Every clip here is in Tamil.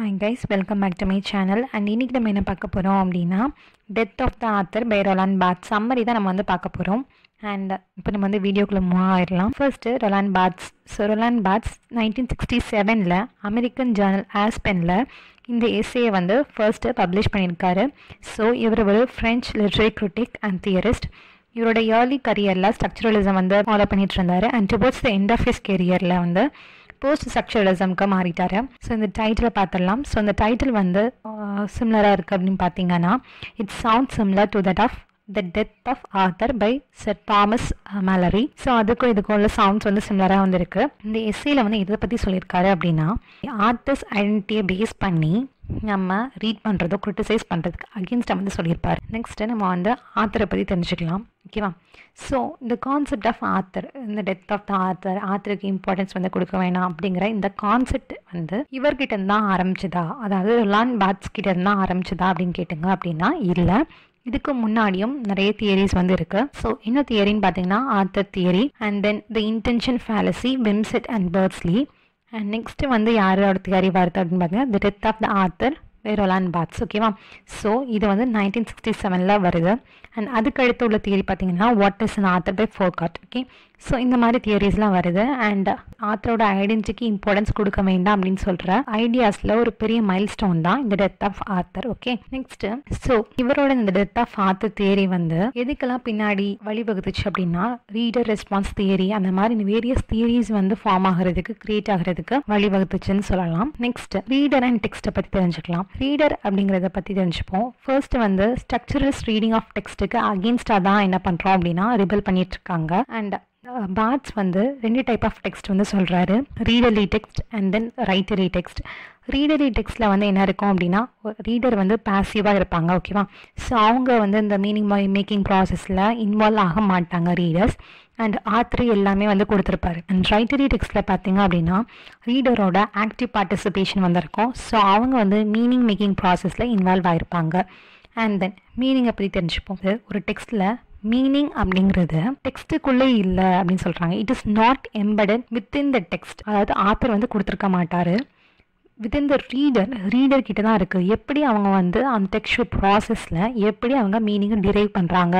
hi guys welcome back to my channel and இன்றைக்கி நம்ம என்ன பார்க்க போகிறோம் அப்படின்னா death of the author by Roland Barthes summary தான் நம்ம வந்து பார்க்க போகிறோம் அண்ட் இப்போ நம்ம வந்து வீடியோக்குள்ளே மூவ் ஆயிடலாம் first Roland Barthes so Roland Barthes nineteen sixty செவனில் அமெரிக்கன் ஜேர்னல் ஆஸ்பெனில் இந்த எஸ்ஏயை வந்து ஃபர்ஸ்ட்டு பப்ளிஷ் பண்ணியிருக்காரு ஸோ இவர் ஒரு French literary critic and theorist இவரோட இயர்லி கரியரில் ஸ்ட்ரக்சரலிசம் வந்து ஃபாலோ பண்ணிட்டு இருந்தார் and towards the end of his கெரியரில் வந்து போஸ்ட் ஸ்ட்ரக்சரலிசம்க்கு மாறிட்டார் ஸோ இந்த டைட்டிலை பார்த்துடலாம் ஸோ இந்த டைட்டில் வந்து சிம்லராக இருக்குது அப்படின்னு பார்த்தீங்கன்னா it's sound similar to that of the death of Arthur by sir Thomas Malory so அதுக்கும் இதுக்கும் உள்ள சாங்ஸ் வந்து சிம்லராக வந்துருக்கு இந்த எஸ்சியில் வந்து இதை பற்றி சொல்லியிருக்காரு அப்படின்னா ஆர்டிஸ்ட் ஐடென்டிட்டியை பேஸ் பண்ணி நம்ம ரீட் பண்ணுறதோ க்ரிட்டிசைஸ் பண்ணுறதுக்கு அகேன்ஸ்டாக வந்து சொல்லியிருப்பார் நெக்ஸ்ட்டு நம்ம வந்து ஆத்தரை பற்றி தெரிஞ்சுக்கலாம் ஓகேவா ஸோ இந்த கான்செப்ட் ஆஃப் ஆத்தர் இந்த டெத் ஆஃப் த ஆத்தர் ஆத்தருக்கு இம்பார்ட்டன்ஸ் வந்து கொடுக்க வேணாம் அப்படிங்கிற இந்த கான்செப்ட் வந்து இவர்கிட்ட தான் ஆரம்பிச்சதா அதாவது லான் பேட்ஸ் கிட்ட தான் ஆரம்பிச்சதா அப்படின்னு கேட்டுங்க அப்படின்னா இல்லை இதுக்கு முன்னாடியும் நிறைய தியரிஸ் வந்து இருக்கு ஸோ என்ன தியரின்னு பார்த்தீங்கன்னா author theory and then the intention fallacy Wimsatt and Beardsley and next வந்து யாரோட தியரி வார்த்தை அப்படின்னு பார்த்தீங்கன்னா the death of the author Roland Barthes ஓகேவா ஸோ இது வந்து நைன்டீன் சிக்ஸ்டி செவனில் வருது அண்ட் அதுக்கடுத்து உள்ள தியரி பார்த்தீங்கன்னா what is an author by Foucault okay so இந்த மாதிரி தியரிஸ்லாம் வருது அண்ட் ஆத்தரோட ஐடென்டிட்டிக்கு இம்பார்ட்டன்ஸ் கொடுக்க வேண்டாம் அப்படின்னு சொல்கிற ஐடியாஸில் ஒரு பெரிய மைல் ஸ்டோன் தான் இந்த death of author okay next so இவரோட இந்த டெத் ஆஃப் ஆத்தர் தியரி வந்து எதுக்கெல்லாம் பின்னாடி வழிவகுத்துச்சு அப்படின்னா ரீடர் ரெஸ்பான்ஸ் தியரி அந்த மாதிரி வேரியஸ் தியரிஸ் வந்து ஃபார்ம் ஆகிறதுக்கு கிரியேட் ஆகிறதுக்கு வழிவகுத்துச்சுன்னு சொல்லலாம் நெக்ஸ்ட் ரீடர் அண்ட் டெக்ஸ்ட்டை பற்றி தெரிஞ்சுக்கலாம் ரீடர் அப்படிங்கிறத பற்றி தெரிஞ்சுப்போம் ஃபர்ஸ்ட் வந்து ஸ்ட்ரக்சரஸ் ரீடிங் ஆஃப் டெக்ஸ்ட்டுக்கு அகேன்ஸ்டாக தான் என்ன பண்ணுறோம் அப்படின்னா ரிபல் பண்ணிகிட்ருக்காங்க அண்ட் பேட்ஸ் வந்து ரெண்டு டைப் ஆஃப் டெக்ஸ்ட் வந்து சொல்கிறாரு readerly text and then writerly text readerly டெக்ஸ்ட்டில் வந்து என்ன இருக்கும் அப்படின்னா ரீடர் வந்து பேசிவாக இருப்பாங்க ஓகேவா ஸோ அவங்க வந்து இந்த மீனிங் மேக்கிங் ப்ராசஸில் இன்வால்வ் ஆக மாட்டாங்க ரீடர்ஸ் அண்ட் ஆர் எல்லாமே வந்து கொடுத்துருப்பாரு அண்ட் ரைட்டரி டெக்ஸ்ட்டில் பார்த்தீங்க அப்படின்னா ரீடரோட ஆக்டிவ் பார்ட்டிசிபேஷன் வந்திருக்கும் ஸோ அவங்க வந்து மீனிங் மேக்கிங் ப்ராசஸில் இன்வால்வ் ஆகிருப்பாங்க அண்ட் தென் மீனிங்கை பற்றி தெரிஞ்சுப்போம் ஒரு டெக்ஸ்ட்டில் மீனிங் அப்படிங்கிறது டெக்ஸ்ட்டுக்குள்ளே இல்லை அப்படின்னு சொல்கிறாங்க it is not embedded within the text அதாவது ஆத்தர் வந்து கொடுத்துருக்க மாட்டார் வித்தின் த ரீடர் ரீடர் கிட்ட தான் இருக்குது எப்படி அவங்க வந்து அந்த டெக்ஸ்டர் ப்ராசஸில் எப்படி அவங்க மீனிங்கை டிரைவ் பண்ணுறாங்க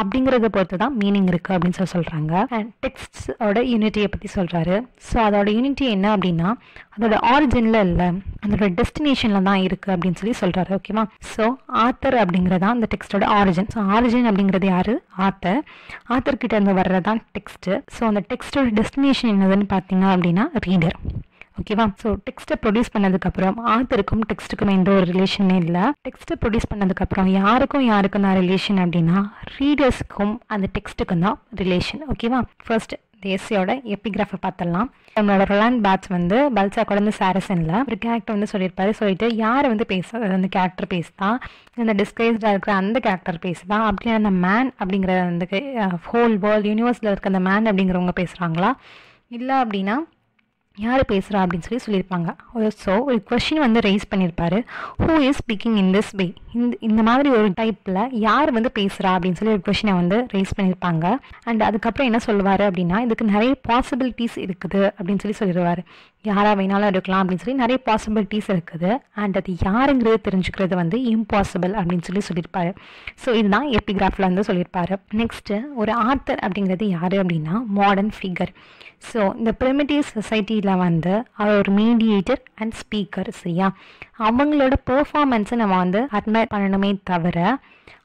அப்படிங்கிறத பொறுத்து தான் மீனிங் இருக்குது அப்படின்னு சொல்லி சொல்கிறாங்க அண்ட் டெக்ஸ்டோட யூனிட்டியை பற்றி சொல்கிறாரு ஸோ அதோட யூனிட்டி என்ன அப்படின்னா அதோட ஆரிஜினில் இல்லை அதோட டெஸ்டினேஷனில் தான் இருக்குது அப்படின்னு சொல்லி சொல்கிறாரு ஓகேவா ஸோ ஆத்தர் அப்படிங்கிறதா அந்த டெக்ஸ்டோட ஆரிஜின் ஸோ ஆரிஜின் அப்படிங்கிறது யார் ஆத்தர் ஆத்தர்கிட்ட இருந்து வர்றது தான் டெக்ஸ்ட்டு ஸோ அந்த டெக்ஸ்டோட டெஸ்டினேஷன் என்னதுன்னு பார்த்தீங்க அப்படின்னா ரீடர் ஓகேவா ஸோ டெக்ஸ்ட்டை ப்ரொடியூஸ் பண்ணதுக்கப்புறம் ஆத்தருக்கும் டெக்ஸ்ட்டுக்கும் எந்த ஒரு ரிலேஷனே இல்லை டெக்ஸ்ட்டை ப்ரொடியூஸ் பண்ணதுக்கப்புறம் யாருக்கும் யாருக்கும் தான் ரிலேஷன் அப்படின்னா ரீடர்ஸ்க்கும் அந்த டெக்ஸ்ட்டுக்கும் தான் ரிலேஷன் ஓகேவா ஃபர்ஸ்ட் தேசியோட எப்பிகிராஃபை பார்த்துடலாம் நம்மளோட ரொலாண்ட் பேட்ச் வந்து பல்சா குழந்த சாரசன்ல ஒரு கேரக்டர் வந்து சொல்லியிருப்பாரு சொல்லிட்டு யாரை வந்து பேச அந்த கேரக்டர் பேசுதா இந்த டிஸ்கிரைஸ்டாக இருக்கிற அந்த கேரக்டர் பேசுதா அப்படின்னு அந்த மேன் அப்படிங்கிற அந்த ஹோல் வேர்ல்டு யூனிவர்ஸில் இருக்க அந்த மேன் அப்படிங்கிறவங்க பேசுகிறாங்களா இல்லை அப்படின்னா யார் பேசுகிறா அப்படின்னு சொல்லி சொல்லியிருப்பாங்க ஒரு ஸோ ஒரு கொஷின் வந்து ரைஸ் பண்ணியிருப்பாரு who is speaking in this way இந்த இந்த மாதிரி ஒரு டைப்பில் யார் வந்து பேசுகிறா அப்படின்னு சொல்லி ஒரு கொஷினை வந்து ரைஸ் பண்ணியிருப்பாங்க அண்ட் அதுக்கப்புறம் என்ன சொல்லுவார் அப்படின்னா இதுக்கு நிறைய பாசிபிலிட்டிஸ் இருக்குது அப்படின்னு சொல்லி சொல்லிடுவார் யாராக வேணாலும் இருக்கலாம் அப்படின்னு சொல்லி நிறைய பாசிபிலிட்டிஸ் இருக்குது அண்ட் அது யாருங்கிறது தெரிஞ்சுக்கிறது வந்து இம்பாசிபிள் அப்படின்னு சொல்லி சொல்லியிருப்பாரு ஸோ இதுதான் எப்பிகிராஃபில் வந்து சொல்லியிருப்பாரு நெக்ஸ்ட்டு ஒரு ஆர்த்தர் அப்படிங்கிறது யார் அப்படின்னா மாடர்ன் ஃபிகர் ஸோ இந்த ப்ரிமிட்டிவ் சொசைட்டியில் வந்து அவர் ஒரு மீடியேட்டர் அண்ட் ஸ்பீக்கர் சரியா அவங்களோட பெர்ஃபார்மன்ஸை நம்ம வந்து அட்மைட் பண்ணணுமே தவிர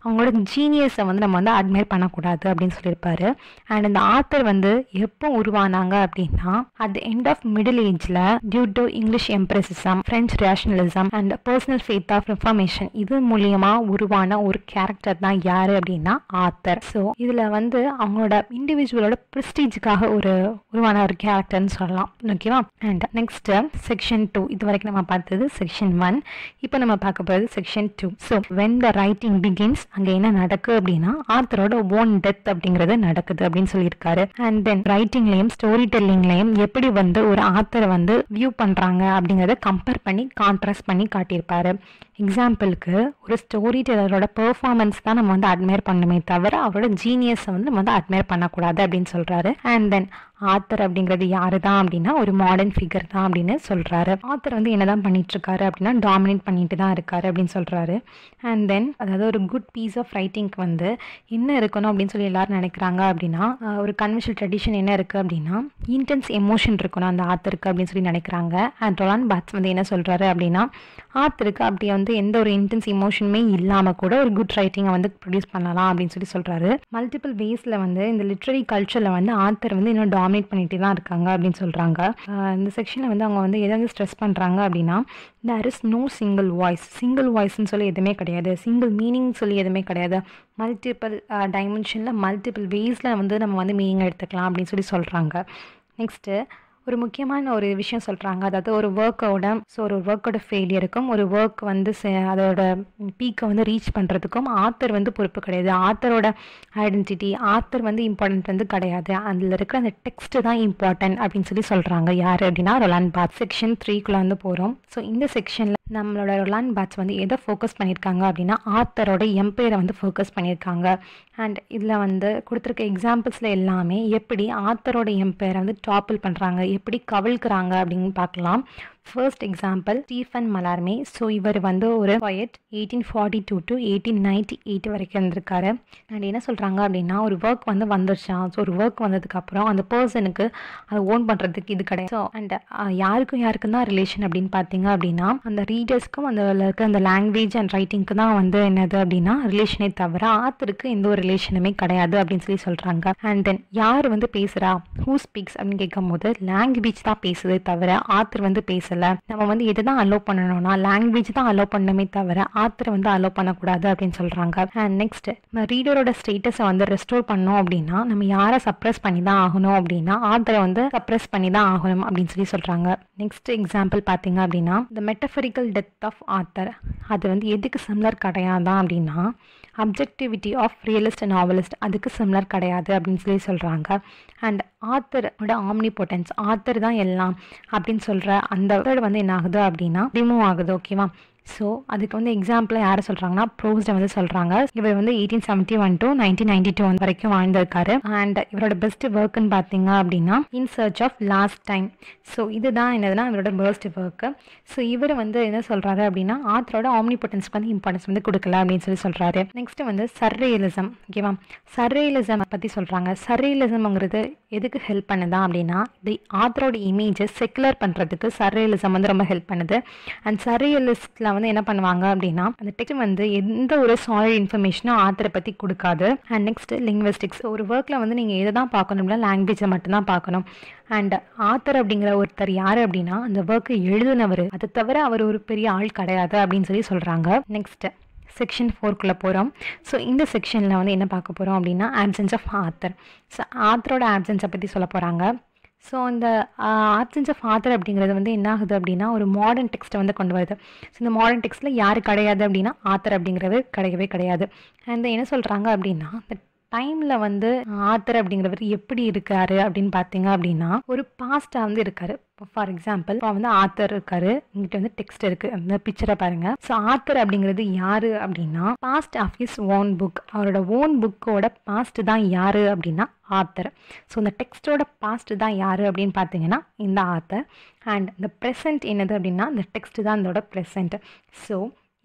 அவங்களோட ஜீனியஸை வந்து நம்ம வந்து அட்மையர் பண்ணக்கூடாது அப்படின்னு சொல்லியிருப்பாரு அண்ட் இந்த ஆத்தர் வந்து எப்போ உருவானாங்க அப்படின்னா at the end of middle ஏஜில் due to English empiricism French rationalism and personal faith of information இது மூலியமாக உருவான ஒரு கேரக்டர் தான் யார் அப்படின்னா ஆத்தர் ஸோ இதில் வந்து அவங்களோட இண்டிவிஜுவலோட ப்ரிஸ்டீஜுக்காக ஒரு உருவான ஒரு கேரக்டர்னு சொல்லலாம் ஓகேவா அண்ட் நெக்ஸ்ட் செக்ஷன் டூ இது வரைக்கும் நம்ம பார்த்தது செக்ஷன் ஒன் இப்போ நம்ம பார்க்க போகிறது section two so when the writing begins அங்கே என்ன நடக்கு அப்படின்னா ஆர்த்தரோட ஓன் டெத் அப்படிங்கிறது நடக்குது அப்படின்னு சொல்லியிருக்காரு அண்ட் தென் ரைட்டிங்லயும் ஸ்டோரி டெல்லிங்லையும் எப்படி வந்து ஒரு ஆத்தரை வந்து வியூ பண்றாங்க அப்படிங்கறத கம்பேர் பண்ணி கான்ட்ராஸ்ட் பண்ணி காட்டியிருப்பாரு எக்ஸாம்பிளுக்கு ஒரு ஸ்டோரி டெலரோட பெர்ஃபார்மன்ஸ் தான் நம்ம வந்து அட்மையர் பண்ணணுமே தவிர அவரோட ஜீனியஸை வந்து நம்ம வந்து அட்மையர் பண்ணக்கூடாது அப்படின்னு சொல்கிறாரு அண்ட் தென் ஆத்தர் அப்படிங்கிறது யார் தான் அப்படின்னா ஒரு மாடர்ன் ஃபிகர் தான் அப்படின்னு சொல்கிறாரு ஆத்தர் வந்து என்னதான் தான் பண்ணிட்டுருக்காரு அப்படின்னா டாமினேட் பண்ணிட்டு தான் இருக்காரு அப்படின்னு சொல்கிறாரு அண்ட் தென் அதாவது ஒரு குட் பீஸ் ஆஃப் ரைட்டிங்க்கு வந்து என்ன இருக்கணும் அப்படின்னு சொல்லி எல்லாரும் நினைக்கிறாங்க அப்படின்னா ஒரு கன்வென்ஷனல் ட்ரெடிஷன் என்ன இருக்குது அப்படின்னா இன்டென்ஸ் எமோஷன் இருக்கணும் அந்த ஆத்தருக்கு அப்படின்னு சொல்லி நினைக்கிறாங்க அண்ட் டொலான் பாட்ஸ் வந்து என்ன சொல்கிறாரு அப்படின்னா ஆத்தருக்கு அப்படியே வந்து வந்து எந்த ஒரு இன்டென்ஸ் இமோஷனுமே இல்லாமல் கூட ஒரு குட் ரைட்டிங்கை வந்து ப்ரொடியூஸ் பண்ணலாம் அப்படின்னு சொல்லி சொல்கிறாரு மல்டிபிள் வேஸில் வந்து இந்த லிட்ரரி கல்ச்சரில் வந்து ஆத்தர் வந்து இன்னும் டாமினேட் பண்ணிட்டு தான் இருக்காங்க அப்படின்னு சொல்கிறாங்க இந்த செக்ஷனில் வந்து அவங்க வந்து எதாவது ஸ்ட்ரெஸ் பண்ணுறாங்க அப்படின்னா there is no single voice single வாய்ஸ்ன்னு சொல்லி எதுவுமே கிடையாது சிங்கிள் மீனிங் சொல்லி எதுவுமே கிடையாது மல்டிபிள் டைமென்ஷனில் மல்டிபிள் வேஸில் வந்து நம்ம வந்து மீனிங் எடுத்துக்கலாம் அப்படின்னு சொல்லி சொல்கிறாங்க நெக்ஸ்ட்டு ஒரு முக்கியமான ஒரு விஷயம் சொல்கிறாங்க அதாவது ஒரு ஒர்க்கோட ஸோ ஒரு ஒர்க்கோட ஃபெயிலியருக்கும் ஒரு ஒர்க் வந்து அதோட பீக்கை வந்து ரீச் பண்ணுறதுக்கும் ஆத்தர் வந்து பொறுப்பு கிடையாது ஆத்தரோட ஐடென்டிட்டி ஆத்தர் வந்து இம்பார்ட்டன்ட் வந்து கிடையாது அதில் இருக்கிற அந்த டெக்ஸ்ட்டு தான் இம்பார்ட்டன்ட் அப்படின்னு சொல்லி சொல்கிறாங்க யார் அப்படின்னா ரொலான் பாத் செக்ஷன் த்ரீக்குள்ளே வந்து போகிறோம் ஸோ இந்த செக்ஷனில் நம்மளோட ரொலான் பாட்ஸ் வந்து எதை ஃபோக்கஸ் பண்ணியிருக்காங்க அப்படின்னா ஆத்தரோட எம்பையரை வந்து ஃபோக்கஸ் பண்ணியிருக்காங்க அண்ட் இதில் வந்து கொடுத்துருக்க எக்ஸாம்பிள்ஸில் எல்லாமே எப்படி ஆத்தரோட எம்பையரை வந்து டாப்பிள் பண்ணுறாங்க எப்படி கவிழ்க்கிறாங்க அப்படின்னு பார்க்கலாம் first example Stéphane Mallarmé so இவர் வந்து ஒரு poet eighteen forty two to eighteen ninety eight வரைக்கும் இருந்திருக்காரு அண்ட் என்ன சொல்கிறாங்க அப்படின்னா ஒரு ஒர்க் வந்து வந்துருச்சான் ஸோ ஒரு ஒர்க் வந்ததுக்கப்புறம் அந்த பர்சனுக்கு அதை ஓன் பண்ணுறதுக்கு இது கிடையாது ஸோ அண்ட் யாருக்கும் யாருக்கும் தான் ரிலேஷன் அப்படின்னு பார்த்தீங்க அப்படின்னா அந்த ரீடர்ஸ்க்கும் அந்த இருக்க அந்த லாங்குவேஜ் அண்ட் ரைட்டிங்க்கு தான் வந்து என்னது அப்படின்னா ரிலேஷனே தவிர ஆத்தருக்கு எந்த ஒரு ரிலேஷனுமே கிடையாது அப்படின்னு சொல்லி சொல்கிறாங்க அண்ட் தென் யார் வந்து பேசுகிறா ஹூ ஸ்பீக்ஸ் அப்படின்னு கேட்கும் போது லாங்குவேஜ் தான் பேசுது தவிர ஆத்தர் வந்து பேசல சொன்னல நம்ம வந்து எதுதான் தான் அலோவ் பண்ணணும்னா லாங்குவேஜ் தான் அலோவ் பண்ணணுமே தவிர ஆத்தரை வந்து அலோவ் பண்ணக்கூடாது அப்படின்னு சொல்றாங்க அண்ட் நெக்ஸ்ட் நம்ம ரீடரோட ஸ்டேட்டஸை வந்து ரெஸ்டோர் பண்ணோம் அப்படின்னா நம்ம யாரை சப்ரஸ் பண்ணி தான் ஆகணும் அப்படின்னா ஆத்தரை வந்து சப்ரஸ் பண்ணி தான் ஆகணும் அப்படின்னு சொல்லி சொல்கிறாங்க நெக்ஸ்ட் எக்ஸாம்பிள் பார்த்தீங்க அப்படின்னா the metaphorical death of author அது வந்து எதுக்கு சிம்லர் கிடையாதான் அப்படின்னா அப்ஜெக்டிவிட்டி ஆஃப் ரியலிஸ்ட் நாவலிஸ்ட் அதுக்கு சிம்லர் கிடையாது அப்படின்னு சொல்லி சொல்கிறாங்க அண்ட் ஆத்தரோட ஆம்னி பொட்டன்ஸ் ஆத்தர் தான் எல்லாம் அப்படின்னு சொல்கிற அந்த வேர்டு வந்து என்ன ஆகுது அப்படின்னா ரிமூவ் ஆகுது ஓகேவா ஸோ அதுக்கு வந்து எக்ஸாம்பிள் யாரை சொல்கிறாங்கன்னா ப்ரோஸ்டை வந்து சொல்கிறாங்க இவர் வந்து eighteen seventy one to nineteen ninety two வரைக்கும் வாழ்ந்திருக்காரு அண்ட் இவரோட பெஸ்ட் ஒர்க்குன்னு பார்த்தீங்க அப்படின்னா in search of lost time so இதுதான் என்னதுன்னா இவரோட பெஸ்ட் ஒர்க்கு ஸோ இவர் வந்து என்ன சொல்கிறாரு அப்படின்னா ஆத்தரோட ஆம்னிபொட்டன்ஸ்க்கு வந்து இம்பார்ட்டன்ஸ் வந்து கொடுக்கல அப்படின்னு சொல்லி சொல்கிறாரு நெக்ஸ்ட் வந்து சர்ரியலிசம் ஓகேவா சர்ரியலிசம் பற்றி சொல்கிறாங்க சர்ரியலிசம்ங்கிறது எதுக்கு ஹெல்ப் பண்ணுதான் அப்படின்னா தி ஆத்தரோட இமேஜை செக்குலர் பண்ணுறதுக்கு சர்ரியலிசம் வந்து ரொம்ப ஹெல்ப் பண்ணுது அண்ட் சர்ரியலிஸ்டில் வந்து என்ன பண்ணுவாங்க அப்படின்னா அந்த டெக்ஸ்ட் வந்து எந்த ஒரு சாலிட் இன்ஃபர்மேஷனும் ஆத்தரை பற்றி கொடுக்காது அண்ட் நெக்ஸ்ட் லிங்குவிஸ்டிக்ஸ் ஒரு ஒர்க்கில் வந்து நீங்கள் எதை தான் பார்க்கணும்னா லாங்குவேஜை மட்டும்தான் பார்க்கணும் அண்ட் ஆத்தர் அப்படிங்கிற ஒருத்தர் யார் அப்படின்னா அந்த ஒர்க்கை எழுதினவர் அதை தவிர அவர் ஒரு பெரிய ஆள் கிடையாது அப்படின்னு சொல்லி சொல்கிறாங்க நெக்ஸ்ட் செக்ஷன் ஃபோர்க்குள்ளே போகிறோம் ஸோ இந்த செக்ஷனில் வந்து என்ன பார்க்க போகிறோம் அப்படின்னா ஆப்சன்ஸ் ஆஃப் ஆத்தர் ஸோ ஆத்தரோட ஆப்சன்ஸை பற்றி சொல்ல போகிறாங்க ஸோ அந்த ஆப்சன்ஸ் ஆஃப் ஆத்தர் அப்படிங்கிறது வந்து என்ன ஆகுது அப்படின்னா ஒரு மாடர்ன் டெக்ஸ்ட்டை வந்து கொண்டு வருது ஸோ இந்த மாடர்ன் டெக்ஸ்ட்டில் யார் கிடையாது அப்படின்னா ஆத்தர் அப்படிங்கிறது கிடையவே கிடையாது அந்த என்ன சொல்கிறாங்க அப்படின்னா டைமில் வந்து ஆத்தர் அப்படிங்கிறவர் எப்படி இருக்காரு அப்படின்னு பார்த்தீங்க அப்படின்னா ஒரு பாஸ்டாக வந்து இருக்காரு ஃபார் எக்ஸாம்பிள் இப்போ வந்து ஆத்தர் இருக்காரு இங்கிட்ட வந்து டெக்ஸ்ட் இருக்கு அந்த பிக்சரை பாருங்க ஸோ ஆத்தர் அப்படிங்கிறது யாரு அப்படின்னா past of his own book அவரோட ஓன் புக்கோட பாஸ்ட் தான் யாரு அப்படின்னா ஆத்தர் ஸோ இந்த டெக்ஸ்டோட பாஸ்ட் தான் யாரு அப்படின்னு பார்த்தீங்கன்னா இந்த ஆத்தர் அண்ட் இந்த ப்ரெசன்ட் என்னது அப்படின்னா இந்த டெக்ஸ்ட் தான் இதோட ப்ரெசன்ட் ஸோ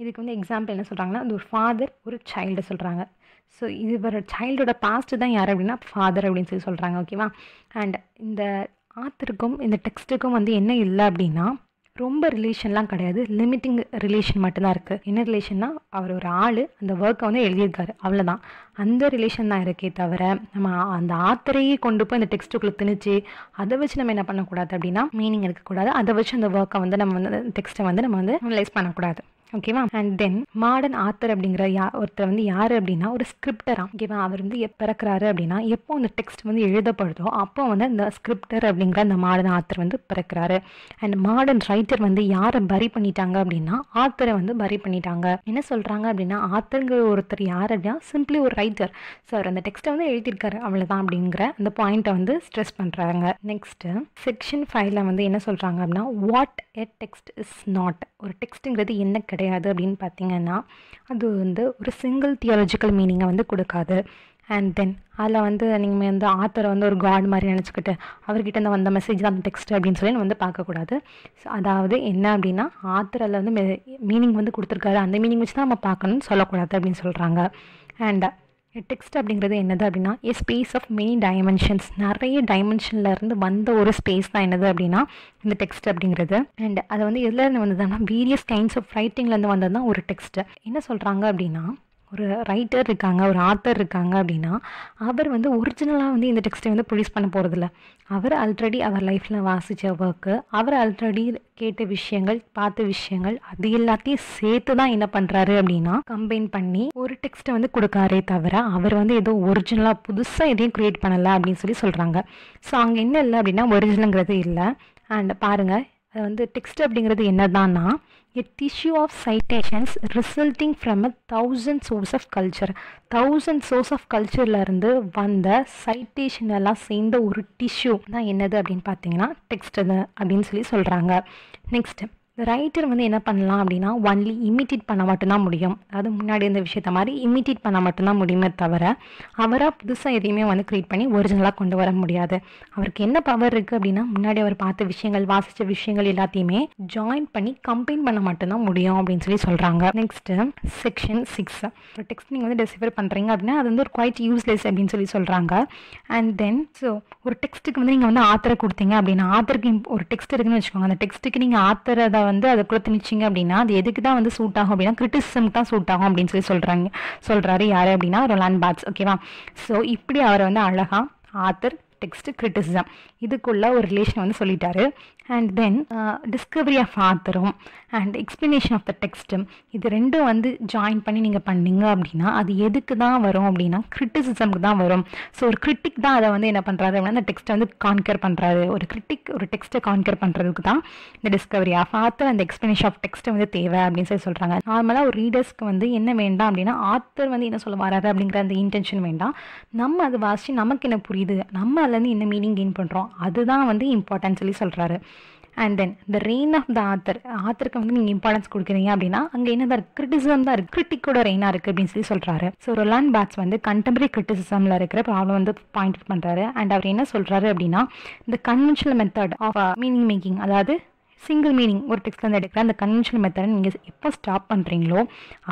இதுக்கு வந்து எக்ஸாம்பிள் என்ன சொல்கிறாங்கன்னா அது ஒரு ஃபாதர் ஒரு சைல்டு சொல்கிறாங்க ஸோ இவரோட சைல்டோட பாஸ்ட்டு தான் யார் அப்படின்னா ஃபாதர் அப்படின்னு சொல்லி சொல்கிறாங்க ஓகேவா அண்ட் இந்த ஆத்தருக்கும் இந்த டெக்ஸ்ட்டுக்கும் வந்து என்ன இல்லை அப்படின்னா ரொம்ப ரிலேஷன்லாம் கிடையாது லிமிட்டிங் ரிலேஷன் மட்டும்தான் இருக்குது என்ன ரிலேஷன்னா அவர் ஒரு ஆள் அந்த ஒர்க்கை வந்து எழுதியிருக்காரு அவ்வளோதான் அந்த ரிலேஷன் தான் இருக்கே தவிர நம்ம அந்த ஆத்தரையே கொண்டு போய் அந்த டெக்ஸ்ட்டுக்குள்ளே திணிச்சு அதை வச்சு நம்ம என்ன பண்ணக்கூடாது அப்படின்னா மீனிங் இருக்கக்கூடாது அதை வச்சு அந்த ஒர்க்கை வந்து நம்ம வந்து டெக்ஸ்ட்டை வந்து நம்ம வந்து அனலைஸ் பண்ணக்கூடாது ஓகேவா அண்ட் தென் மாடர்ன் ஆத்தர் அப்படிங்கிற யா ஒருத்தர் வந்து யார் அப்படின்னா ஒரு ஸ்கிரிப்டராக ஓகேவா அவர் வந்து பிறக்கிறாரு அப்படின்னா எப்போ அந்த டெக்ஸ்ட் வந்து எழுதப்படுதோ அப்போ வந்து அந்த ஸ்கிரிப்டர் அப்படிங்கிற அந்த மாடர்ன் ஆத்தர் வந்து பிறக்கிறாரு அண்ட் மாடர்ன் ரைட்டர் வந்து யாரை பரி பண்ணிட்டாங்க அப்படின்னா ஆத்தரை வந்து பரி பண்ணிட்டாங்க என்ன சொல்கிறாங்க அப்படின்னா ஆத்தருங்கிற ஒருத்தர் யார் அப்படின்னா சிம்பிளி ஒரு ரைட்டர் ஸோ அவர் அந்த டெக்ஸ்ட்டை வந்து எழுதியிருக்காரு அவ்வளோதான் அப்படிங்கிற அந்த பாயிண்ட்டை வந்து ஸ்ட்ரெஸ் பண்ணுறாங்க நெக்ஸ்ட்டு செக்ஷன் ஃபைவ்ல வந்து என்ன சொல்கிறாங்க அப்படின்னா what a text is not ஒரு டெக்ஸ்ட்டுங்கிறது என்ன கிடையாது அப்படின்னு பார்த்தீங்கன்னா அது வந்து ஒரு சிங்கிள் தியாலஜிக்கல் மீனிங்கை வந்து கொடுக்காது அண்ட் தென் அதில் வந்து நீங்கள் வந்து ஆத்தரை வந்து ஒரு காட் மாதிரி நினச்சிக்கிட்டு அவர்கிட்ட இருந்து வந்த மெசேஜ் தான் அந்த டெக்ஸ்ட் அப்படின்னு சொல்லி வந்து பார்க்கக்கூடாது ஸோ அதாவது என்ன அப்படின்னா ஆத்தரில் வந்து மீனிங் வந்து கொடுத்துருக்காரு அந்த மீனிங் வச்சு தான் நம்ம பார்க்கணும்னு சொல்லக்கூடாது அப்படின்னு சொல்கிறாங்க அண்ட் டெக்ஸ்ட் அப்படிங்கிறது என்னது அப்படின்னா a space of many dimensions நிறைய டைமென்ஷன்லேருந்து வந்த ஒரு ஸ்பேஸ் தான் என்னது அப்படின்னா இந்த டெக்ஸ்ட் அப்படிங்கிறது அண்ட் அதை வந்து எதுலேருந்து வந்ததுன்னா வேரியஸ் கைண்ட்ஸ் ஆஃப் ரைட்டிங்லேருந்து வந்தது தான் ஒரு டெக்ஸ்ட்டு என்ன சொல்கிறாங்க அப்படின்னா ஒரு ரைட்டர் இருக்காங்க ஒரு ஆத்தர் இருக்காங்க அப்படின்னா அவர் வந்து ஒரிஜினலாக வந்து இந்த டெக்ஸ்ட்டை வந்து ப்ரொடியூஸ் பண்ண போகிறதில்ல அவர் ஆல்ரெடி அவர் லைஃப்பில் வாசித்த ஒர்க்கு அவர் ஆல்ரெடி கேட்ட விஷயங்கள் பார்த்த விஷயங்கள் அது எல்லாத்தையும் சேர்த்து தான் என்ன பண்ணுறாரு அப்படின்னா கம்பைன் பண்ணி ஒரு டெக்ஸ்ட்டை வந்து கொடுக்காரே தவிர அவர் வந்து ஏதோ ஒரிஜினலாக புதுசாக எதையும் க்ரியேட் பண்ணலை அப்படின்னு சொல்லி சொல்கிறாங்க ஸோ அங்கே என்ன இல்லை அப்படின்னா ஒரிஜினலுங்கிறது இல்லை அண்ட் பாருங்கள் அது வந்து டெக்ஸ்ட் அப்படிங்கிறது என்னதான்னா a tissue of citations resulting from a thousand source of culture thousand source of கல்ச்சர்லேருந்து வந்த சைட்டேஷன் எல்லாம் சேர்ந்த ஒரு டிஷ்யூ தான் என்னது அப்படின்னு பார்த்தீங்கன்னா டெக்ஸ்ட் அப்படின்னு சொல்லி சொல்கிறாங்க நெக்ஸ்ட்டு இந்த ரைட்டர் வந்து என்ன பண்ணலாம் அப்படின்னா ஒன்லி இமிட்டேட் பண்ண மட்டும்தான் முடியும் அதாவது முன்னாடி இருந்த விஷயத்த மாதிரி இமிட்டேட் பண்ண மட்டும்தான் முடியுமே தவிர அவராக புதுசாக எதையுமே வந்து க்ரியேட் பண்ணி ஒரிஜினலாக கொண்டு வர முடியாது அவருக்கு என்ன பவர் இருக்குது அப்படின்னா முன்னாடி அவர் பார்த்த விஷயங்கள் வாசித்த விஷயங்கள் எல்லாத்தையுமே ஜாயின் பண்ணி கம்பைன் பண்ண மட்டும்தான் முடியும் அப்படின்னு சொல்லி சொல்கிறாங்க நெக்ஸ்ட்டு செக்ஷன் சிக்ஸ் ஒரு டெக்ஸ்ட் நீங்கள் வந்து டெசிஃபர் பண்ணுறீங்க அப்படின்னா அது வந்து ஒரு குவாய்ட் யூஸ்லெஸ் அப்படின்னு சொல்லி சொல்கிறாங்க அண்ட் தென் ஸோ ஒரு டெக்ஸ்ட்டுக்கு வந்து நீங்கள் வந்து ஆத்தரை கொடுத்தீங்க அப்படின்னா ஆத்தருக்கு ஒரு டெக்ஸ்ட் இருக்குன்னு வச்சுக்கோங்க அந்த டெக்ஸ்ட்டுக்கு நீங்கள் ஆத்தரை வந்து அதை கூட திணிச்சிங்க அப்படின்னா அது எதுக்கு தான் வந்து சூட் ஆகும் அப்படின்னா கிரிட்டிசிசம்க்கு தான் சூட் ஆகும் அப்படின்னு சொல்லி சொல்கிறாங்க சொல்கிறாரு யார் அப்படின்னா ரொலான் பாட்ஸ் ஓகேவா ஸோ இப்படி அவரை வந்து அழகாக ஆத்தர் டெக்ஸ்ட் கிரிட்டிசிசம் இதுக்குள்ள ஒரு ரிலேஷன் வந்து சொல்லிட்டாரு அண்ட் தென் டிஸ்கவரி ஆஃப் ஆத்தரும் அண்ட் எக்ஸ்பிளனேஷன் ஆஃப் த டெக்ஸ்ட்டும் இது ரெண்டும் வந்து ஜாயின் பண்ணி நீங்கள் பண்ணீங்க அப்படின்னா அது எதுக்கு தான் வரும் அப்படின்னா கிரிட்டிசிசம்க்கு தான் வரும் ஸோ ஒரு கிரிட்டிக் தான் அதை வந்து என்ன பண்ணுறாரு அப்படின்னா அந்த டெக்ஸ்ட்டை வந்து கான்கர் பண்ணுறாரு ஒரு கிரிட்டிக் ஒரு டெக்ஸ்ட்டை கான்கர் பண்ணுறதுக்கு தான் இந்த டிஸ்கவரி ஆஃப் ஆத்தர் அந்த எக்ஸ்பிளனேஷன் ஆஃப் டெக்ஸ்ட் வந்து தேவை அப்படின்னு சொல்லி சொல்கிறாங்க நார்மலாக ஒரு ரீடர்ஸ்க்கு வந்து என்ன வேண்டாம் அப்படின்னா ஆத்தர் வந்து என்ன சொல்ல வராது அப்படிங்கிற அந்த இன்டென்ஷன் வேண்டாம் நம்ம அதை வாசித்து நமக்கு என்ன புரியுது நம்ம அதுலேருந்து என்ன மீனிங் கெயின் பண்ணுறோம் அதுதான் வந்து இம்பார்ட்டன்ஸ் சொல்லி சொல்கிறாரு and then the reign of the author ஆத்தருக்கு வந்து நீங்கள் இம்பார்ட்டன்ஸ் கொடுக்குறீங்க அப்படின்னா அங்கே என்ன தான் கிரிட்டிசம் தான் இருக்குது கிரிட்டிக்கோட ரெயினாக இருக்குது அப்படின்னு சொல்லி சொல்கிறாரு ஸோ ரொலான் பேட்ஸ் வந்து கண்டெம்பரரி கிரிட்டிசிசமில் இருக்கிற ப்ராப்ளம் வந்து பாயிண்ட் அவுட் பண்ணுறாரு அண்ட் அவர் என்ன சொல்கிறாரு அப்படின்னா இந்த conventional method of meaning making அதாவது சிங்கிள் மீனிங் ஒரு டெக்ஸ்ட்லேருந்து எடுக்கிற அந்த கன்வென்ஷன் மெத்தடை நீங்கள் எப்போ ஸ்டாப் பண்ணுறீங்களோ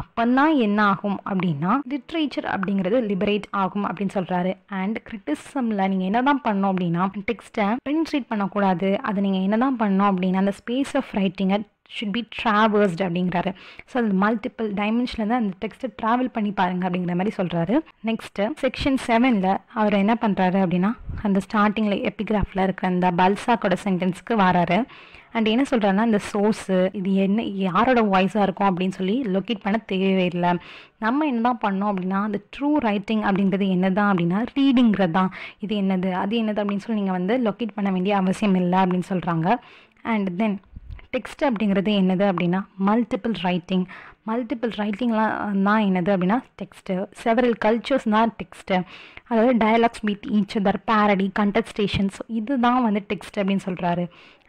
அப்போ தான் என்ன ஆகும் அப்படின்னா லிட்ரேச்சர் அப்படிங்கிறது லிபரேட் ஆகும் அப்படின்னு சொல்கிறாரு அண்ட் கிரிட்டிசிசமில் நீங்கள் என்ன தான் பண்ணோம் அப்படின்னா டெக்ஸ்ட்டை பிரிண்ட் ரீட் பண்ணக்கூடாது அதை நீங்கள் என்ன தான் பண்ணோம் அப்படின்னா அந்த ஸ்பேஸ் ஆஃப் ரைட்டிங்கை ஷுட் பி ட்ராவர்ஸ்ட் அப்படிங்கிறாரு ஸோ அந்த மல்டிபிள் டைமென்ஷன்ல தான் அந்த டெக்ஸ்ட்டை ட்ராவல் பண்ணி பாருங்க அப்படிங்கிற மாதிரி சொல்கிறாரு நெக்ஸ்ட்டு செக்ஷன் செவனில் அவர் என்ன பண்ணுறாரு அப்படின்னா அந்த ஸ்டார்டிங்கில் எபிகிராஃபில் இருக்கிற அந்த பல்சாக்கோட சென்டென்ஸ்க்கு வராரு அண்ட் என்ன சொல்கிறாருன்னா அந்த சோர்ஸு இது என்ன யாரோட வாய்ஸாக இருக்கும் அப்படின்னு சொல்லி லொக்கேட் பண்ண தேவையே இல்லை நம்ம என்ன தான் பண்ணோம் அப்படின்னா அந்த ட்ரூ ரைட்டிங் அப்படின்றது என்னதான் அப்படின்னா ரீடிங்கிறது தான் இது என்னது அது என்னது அப்படின்னு சொல்லி நீங்கள் வந்து லொக்கேட் பண்ண வேண்டிய அவசியம் இல்லை அப்படின்னு சொல்கிறாங்க அண்ட் தென் டெக்ஸ்ட் அப்படிங்கிறது என்னது அப்படின்னா மல்டிபிள் ரைட்டிங் மல்டிபிள் ரைட்டிங்லாம் தான் என்னது அப்படின்னா டெக்ஸ்ட்டு செவரல் கல்ச்சர்ஸ் தான் டெக்ஸ்ட்டு அதாவது dialogues with each other parody contestations இதுதான் வந்து டெக்ஸ்ட் அப்படின்னு சொல்கிறாரு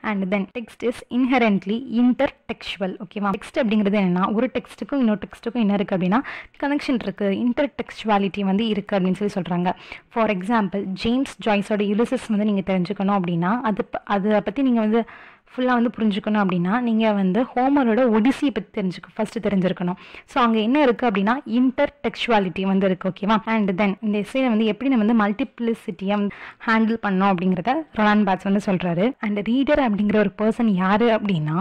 and then text is inherently intertextual ஓகேவா டெக்ஸ்ட் அப்படிங்கிறது என்னன்னா ஒரு டெக்ஸ்ட்டுக்கும் இன்னொரு டெக்ஸ்ட்டுக்கும் என்ன இருக்குது அப்படின்னா கனெக்ஷன் இருக்குது இன்டர் டெக்ஸ்டுவாலிட்டி வந்து இருக்குது அப்படின்னு சொல்லி சொல்கிறாங்க ஃபார் எக்ஸாம்பிள் ஜேம்ஸ் ஜாய்ஸோட யூலிசஸ் வந்து நீங்கள் தெரிஞ்சுக்கணும் அப்படின்னா அது அதை பற்றி நீங்கள் வந்து ஃபுல்லாக வந்து புரிஞ்சுக்கணும் அப்படின்னா நீங்கள் வந்து ஹோமரோட ஒடிசியை பற்றி தெரிஞ்சுக்க ஃபஸ்ட்டு தெரிஞ்சிருக்கணும் ஸோ அங்கே என்ன இருக்குது அப்படின்னா இன்டர் டெக்சுவாலிட்டி வந்து இருக்குது ஓகேவா அண்ட் தென் இந்த இசையை வந்து எப்படி நம்ம வந்து மல்டிப்ளிசிட்டியை ஹேண்டில் பண்ணோம் அப்படிங்கிறத ரொனான் பாட்ஸ் வந்து சொல்கிறாரு அண்ட் ரீடர் அப்படிங்கிற ஒரு பர்சன் யார் அப்படின்னா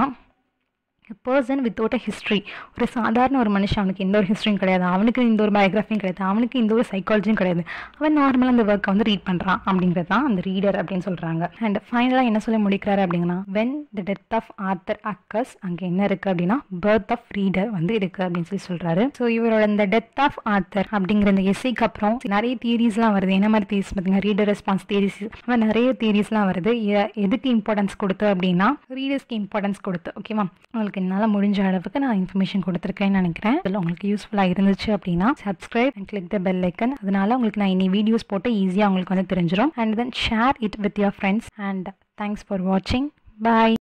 பர்சன் வித்தவுட் அ ஹிஸ்ட்ரி ஒரு சாதாரண ஒரு மனுஷன் அவனுக்கு எந்த ஒரு ஹிஸ்ட்ரியும் கிடையாது அவனுக்கு இந்த ஒரு பயோகிராஃபியும் கிடையாது அவனுக்கு இந்த ஒரு சைக்காலஜியும் கிடையாது அவன் நார்மலாக அந்த ஒர்க்கை வந்து ரீட் பண்ணுறான் அப்படிங்கிறது தான் அந்த ரீடர் அப்படின்னு சொல்கிறாங்க அண்ட் ஃபைனலாக என்ன சொல்லி முடிக்கிறாரு அப்படிங்கன்னா when the death of author occurs அங்கே என்ன இருக்குது அப்படின்னா பர்த் ஆஃப் ரீடர் வந்து இருக்குது அப்படின்னு சொல்லி சொல்கிறாரு ஸோ இவரோட இந்த டெத் ஆஃப் ஆர்த்தர் அப்படிங்கிற இந்த எஸ்சிக்கு அப்புறம் நிறைய தியரிஸ்லாம் வருது என்ன மாதிரி தியரிஸ் பார்த்தீங்கன்னா ரீடர் ரெஸ்பான்ஸ் தியரிஸ் அவன் நிறைய தியரிஸ்லாம் வருது எதுக்கு இம்பார்ட்டன்ஸ் கொடுத்து அப்படின்னா ரீடர்ஸ்க்கு இம்பார்ட்டன்ஸ் கொடுத்து ஓகேவா உங்களுக்கு என்னால் முடிஞ்ச அளவுக்கு நான் இன்ஃபர்மேஷன் கொடுத்துருக்கேன்னு நினைக்கிறேன் உங்களுக்கு யூஸ்ஃபுல்லாக இருந்துச்சு அப்படின்னா subscribe and click the bell icon அதனால உங்களுக்கு நான் இனி வீடியோஸ் போட்டு ஈஸியாக உங்களுக்கு வந்து தெரிஞ்சிடும் and then share it with your friends and thanks for வாட்சிங் பாய்